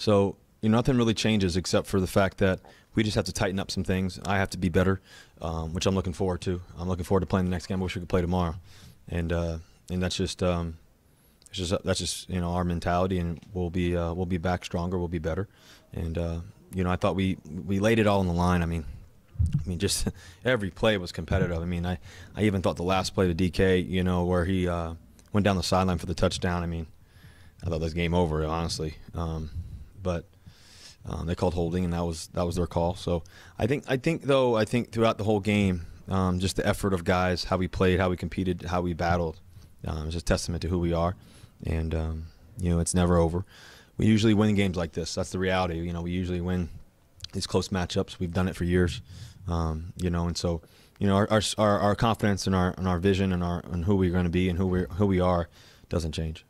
So you know, nothing really changes except for the fact that we just have to tighten up some things. I have to be better, um, which I'm looking forward to. I'm looking forward to playing the next game. I wish we could play tomorrow, and uh, and that's just um, just that's just you know our mentality, and we'll be uh, we'll be back stronger. We'll be better, and uh, you know I thought we we laid it all on the line. I mean. I mean, just every play was competitive. I mean, I, I even thought the last play to DK, you know, where he uh, went down the sideline for the touchdown. I mean, I thought that was game over, honestly. Um, but um, they called holding, and that was that was their call. So I think I think though I think throughout the whole game, um, just the effort of guys, how we played, how we competed, how we battled, um, it's just testament to who we are, and um, you know it's never over. We usually win games like this. That's the reality. You know, we usually win these close matchups. We've done it for years. Um, you know, and so you know our our, our confidence and our and our vision and our and who we're going to be and who we who we are doesn't change.